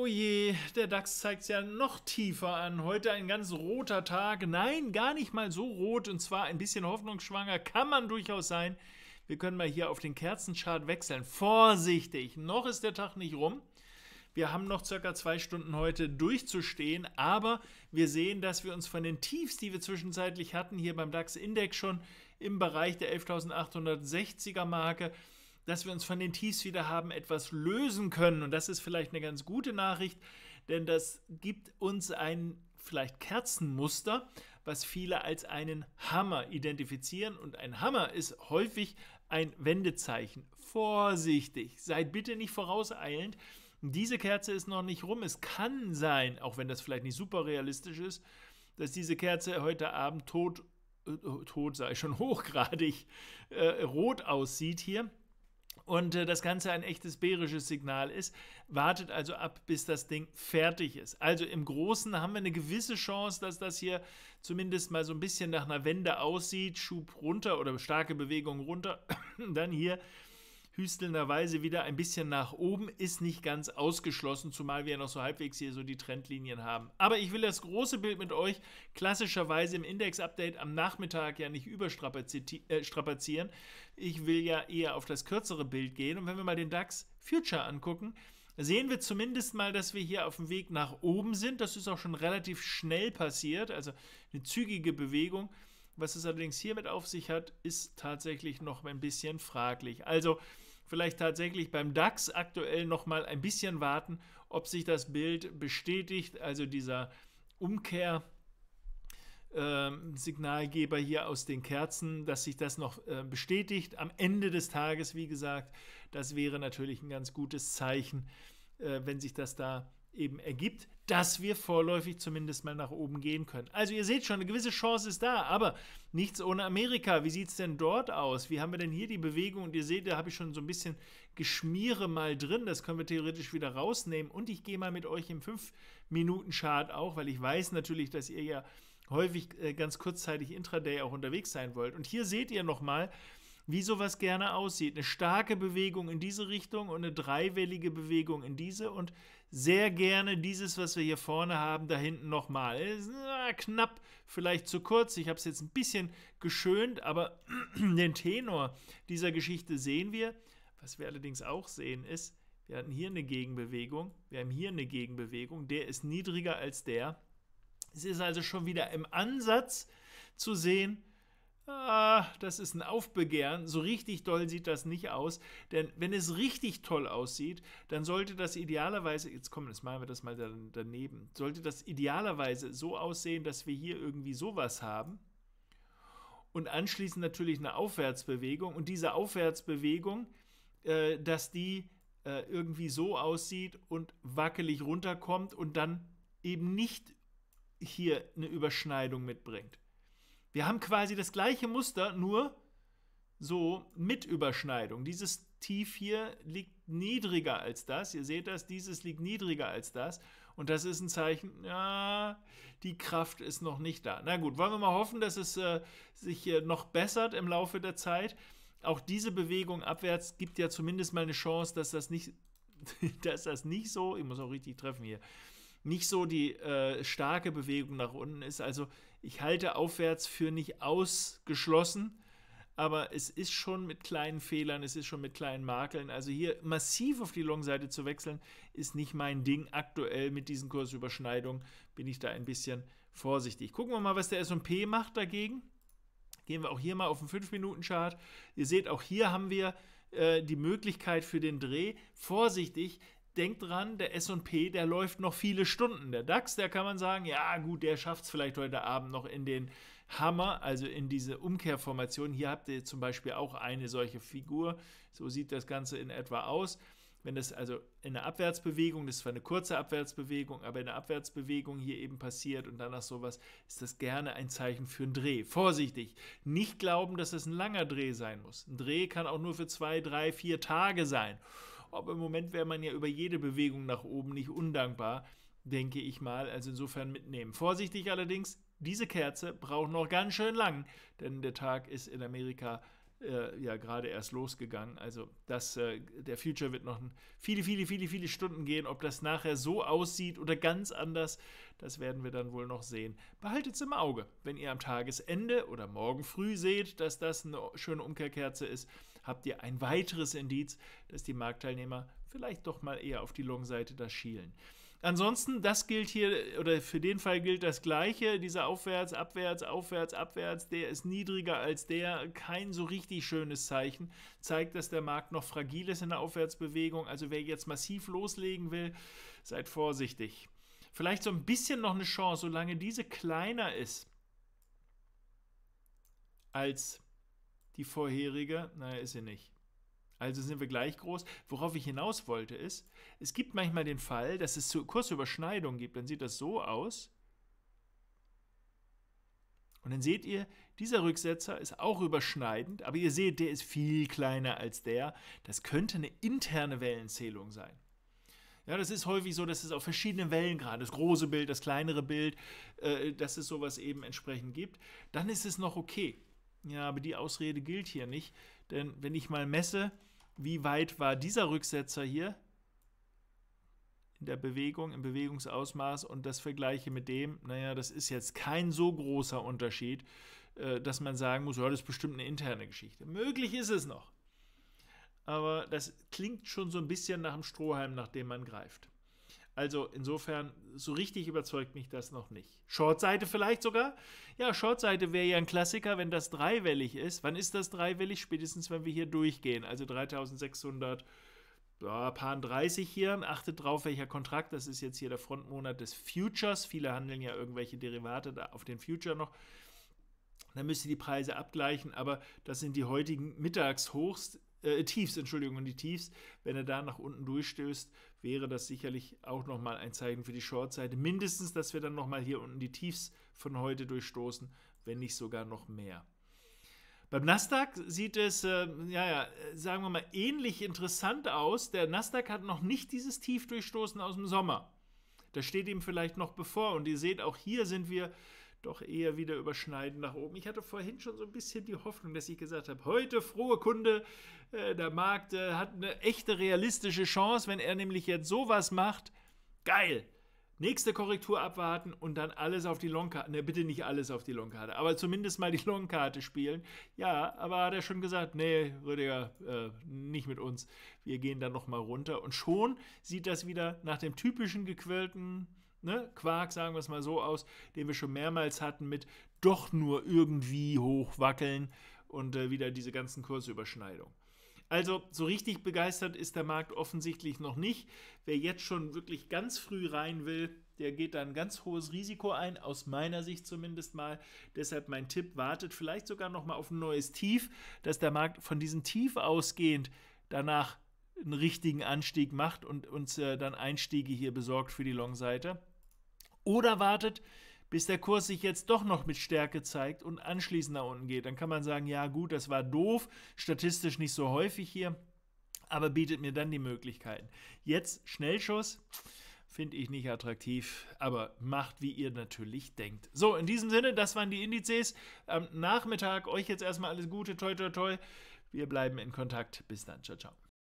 Oh je, der DAX zeigt es ja noch tiefer an. Heute ein ganz roter Tag. Nein, gar nicht mal so rot. Und zwar ein bisschen hoffnungsschwanger kann man durchaus sein. Wir können mal hier auf den Kerzenchart wechseln. Vorsichtig, noch ist der Tag nicht rum. Wir haben noch circa zwei Stunden heute durchzustehen, aber wir sehen, dass wir uns von den Tiefs, die wir zwischenzeitlich hatten, hier beim DAX-Index schon im Bereich der 11.860er-Marke, dass wir uns von den Tiefs wieder haben etwas lösen können. Und das ist vielleicht eine ganz gute Nachricht, denn das gibt uns ein vielleicht Kerzenmuster, was viele als einen Hammer identifizieren. Und ein Hammer ist häufig ein Wendezeichen. Vorsichtig, seid bitte nicht vorauseilend. Diese Kerze ist noch nicht rum. Es kann sein, auch wenn das vielleicht nicht super realistisch ist, dass diese Kerze heute Abend tot, äh, tot sei, schon hochgradig äh, rot aussieht hier und äh, das Ganze ein echtes bärisches Signal ist. Wartet also ab, bis das Ding fertig ist. Also im Großen haben wir eine gewisse Chance, dass das hier zumindest mal so ein bisschen nach einer Wende aussieht. Schub runter oder starke Bewegung runter. Dann hier hüstelnderweise wieder ein bisschen nach oben, ist nicht ganz ausgeschlossen, zumal wir ja noch so halbwegs hier so die Trendlinien haben. Aber ich will das große Bild mit euch klassischerweise im Index-Update am Nachmittag ja nicht überstrapazieren. Äh, ich will ja eher auf das kürzere Bild gehen. Und wenn wir mal den DAX Future angucken, sehen wir zumindest mal, dass wir hier auf dem Weg nach oben sind. Das ist auch schon relativ schnell passiert, also eine zügige Bewegung. Was es allerdings hiermit auf sich hat, ist tatsächlich noch ein bisschen fraglich. Also vielleicht tatsächlich beim DAX aktuell noch mal ein bisschen warten, ob sich das Bild bestätigt, also dieser Umkehr. Ähm, Signalgeber hier aus den Kerzen, dass sich das noch äh, bestätigt. Am Ende des Tages, wie gesagt, das wäre natürlich ein ganz gutes Zeichen, äh, wenn sich das da eben ergibt dass wir vorläufig zumindest mal nach oben gehen können. Also ihr seht schon, eine gewisse Chance ist da, aber nichts ohne Amerika. Wie sieht es denn dort aus? Wie haben wir denn hier die Bewegung? Und ihr seht, da habe ich schon so ein bisschen Geschmiere mal drin. Das können wir theoretisch wieder rausnehmen. Und ich gehe mal mit euch im 5-Minuten-Chart auch, weil ich weiß natürlich, dass ihr ja häufig äh, ganz kurzzeitig intraday auch unterwegs sein wollt. Und hier seht ihr nochmal, mal wie sowas gerne aussieht. Eine starke Bewegung in diese Richtung und eine dreiwellige Bewegung in diese und sehr gerne dieses, was wir hier vorne haben, da hinten nochmal. knapp, vielleicht zu kurz. Ich habe es jetzt ein bisschen geschönt, aber den Tenor dieser Geschichte sehen wir. Was wir allerdings auch sehen ist, wir hatten hier eine Gegenbewegung, wir haben hier eine Gegenbewegung, der ist niedriger als der. Es ist also schon wieder im Ansatz zu sehen, ah, das ist ein Aufbegehren. So richtig toll sieht das nicht aus. Denn wenn es richtig toll aussieht, dann sollte das idealerweise, jetzt kommen, jetzt machen wir das mal daneben, sollte das idealerweise so aussehen, dass wir hier irgendwie sowas haben. Und anschließend natürlich eine Aufwärtsbewegung. Und diese Aufwärtsbewegung, äh, dass die äh, irgendwie so aussieht und wackelig runterkommt und dann eben nicht hier eine Überschneidung mitbringt. Wir haben quasi das gleiche Muster, nur so mit Überschneidung. Dieses Tief hier liegt niedriger als das. Ihr seht das, dieses liegt niedriger als das. Und das ist ein Zeichen, ja, die Kraft ist noch nicht da. Na gut, wollen wir mal hoffen, dass es äh, sich äh, noch bessert im Laufe der Zeit. Auch diese Bewegung abwärts gibt ja zumindest mal eine Chance, dass das nicht, dass das nicht so, ich muss auch richtig treffen hier, nicht so die äh, starke Bewegung nach unten ist. Also ich halte aufwärts für nicht ausgeschlossen, aber es ist schon mit kleinen Fehlern, es ist schon mit kleinen Makeln. Also hier massiv auf die Long-Seite zu wechseln, ist nicht mein Ding. Aktuell mit diesen Kursüberschneidungen bin ich da ein bisschen vorsichtig. Gucken wir mal, was der SP macht dagegen. Gehen wir auch hier mal auf den 5-Minuten-Chart. Ihr seht, auch hier haben wir äh, die Möglichkeit für den Dreh. Vorsichtig, denkt dran, der SP, der läuft noch viele Stunden. Der DAX, der kann man sagen, ja, gut, der schafft es vielleicht heute Abend noch in den Hammer, also in diese Umkehrformation. Hier habt ihr zum Beispiel auch eine solche Figur. So sieht das Ganze in etwa aus. Wenn das also in der Abwärtsbewegung, das ist zwar eine kurze Abwärtsbewegung, aber in der Abwärtsbewegung hier eben passiert und danach sowas, ist das gerne ein Zeichen für einen Dreh. Vorsichtig, nicht glauben, dass es ein langer Dreh sein muss. Ein Dreh kann auch nur für zwei, drei, vier Tage sein. Aber im Moment wäre man ja über jede Bewegung nach oben nicht undankbar, denke ich mal. Also insofern mitnehmen. Vorsichtig allerdings, diese Kerze braucht noch ganz schön lang, denn der Tag ist in Amerika äh, ja gerade erst losgegangen. Also das, äh, der Future wird noch viele, viele, viele, viele Stunden gehen. Ob das nachher so aussieht oder ganz anders, das werden wir dann wohl noch sehen. Behaltet es im Auge. Wenn ihr am Tagesende oder morgen früh seht, dass das eine schöne Umkehrkerze ist, habt ihr ein weiteres Indiz, dass die Marktteilnehmer vielleicht doch mal eher auf die Long-Seite da schielen. Ansonsten, das gilt hier, oder für den Fall gilt das Gleiche. Dieser Aufwärts, Abwärts, Aufwärts, Abwärts, der ist niedriger als der. Kein so richtig schönes Zeichen. Zeigt, dass der Markt noch fragil ist in der Aufwärtsbewegung. Also wer jetzt massiv loslegen will, seid vorsichtig. Vielleicht so ein bisschen noch eine Chance, solange diese kleiner ist als die vorherige. Naja, ist sie nicht. Also sind wir gleich groß. Worauf ich hinaus wollte ist, es gibt manchmal den Fall, dass es zu Kursüberschneidungen gibt. Dann sieht das so aus. Und dann seht ihr, dieser Rücksetzer ist auch überschneidend, aber ihr seht, der ist viel kleiner als der. Das könnte eine interne Wellenzählung sein. Ja, das ist häufig so, dass es auf verschiedenen Wellen gerade das große Bild, das kleinere Bild, äh, dass es sowas eben entsprechend gibt. Dann ist es noch okay. Ja, aber die Ausrede gilt hier nicht, denn wenn ich mal messe, wie weit war dieser Rücksetzer hier in der Bewegung, im Bewegungsausmaß und das vergleiche mit dem, naja, das ist jetzt kein so großer Unterschied, äh, dass man sagen muss, ja, das ist bestimmt eine interne Geschichte. Möglich ist es noch. Aber das klingt schon so ein bisschen nach einem Strohhalm, nach dem man greift. Also insofern, so richtig überzeugt mich das noch nicht. Shortseite vielleicht sogar? Ja, Shortseite wäre ja ein Klassiker, wenn das dreiwellig ist. Wann ist das dreiwellig? Spätestens, wenn wir hier durchgehen. Also 3600. Ja, paar 30 hier, achtet drauf, welcher Kontrakt, das ist jetzt hier der Frontmonat des Futures. Viele handeln ja irgendwelche Derivate auf den Future noch. Dann müsst ihr die Preise abgleichen, aber das sind die heutigen Mittagshochs äh, Tiefs, Entschuldigung, und die Tiefs, wenn er da nach unten durchstößt, wäre das sicherlich auch nochmal ein Zeichen für die Shortseite. Mindestens, dass wir dann nochmal hier unten die Tiefs von heute durchstoßen, wenn nicht sogar noch mehr. Beim Nasdaq sieht es, äh, ja, ja, sagen wir mal, ähnlich interessant aus. Der Nasdaq hat noch nicht dieses Tief durchstoßen aus dem Sommer. Das steht ihm vielleicht noch bevor. Und ihr seht, auch hier sind wir doch eher wieder überschneiden nach oben. Ich hatte vorhin schon so ein bisschen die Hoffnung, dass ich gesagt habe, heute frohe Kunde, äh, der Markt äh, hat eine echte realistische Chance, wenn er nämlich jetzt sowas macht. Geil! Nächste Korrektur abwarten und dann alles auf die Longkarte. Ne, bitte nicht alles auf die Longkarte, aber zumindest mal die Longkarte spielen. Ja, aber hat er schon gesagt, nee, Rüdiger, äh, nicht mit uns. Wir gehen dann nochmal runter. Und schon sieht das wieder nach dem typischen gequälten ne, Quark, sagen wir es mal so aus, den wir schon mehrmals hatten, mit doch nur irgendwie hochwackeln und äh, wieder diese ganzen Kursüberschneidungen. Also so richtig begeistert ist der Markt offensichtlich noch nicht. Wer jetzt schon wirklich ganz früh rein will, der geht da ein ganz hohes Risiko ein, aus meiner Sicht zumindest mal. Deshalb mein Tipp, wartet vielleicht sogar noch mal auf ein neues Tief, dass der Markt von diesem Tief ausgehend danach einen richtigen Anstieg macht und uns äh, dann Einstiege hier besorgt für die Long-Seite. Oder wartet, bis der Kurs sich jetzt doch noch mit Stärke zeigt und anschließend nach unten geht. Dann kann man sagen, ja gut, das war doof, statistisch nicht so häufig hier, aber bietet mir dann die Möglichkeiten. Jetzt Schnellschuss. Finde ich nicht attraktiv, aber macht, wie ihr natürlich denkt. So, in diesem Sinne, das waren die Indizes am Nachmittag. Euch jetzt erstmal alles Gute, toi, toi, toi. Wir bleiben in Kontakt. Bis dann, ciao, ciao.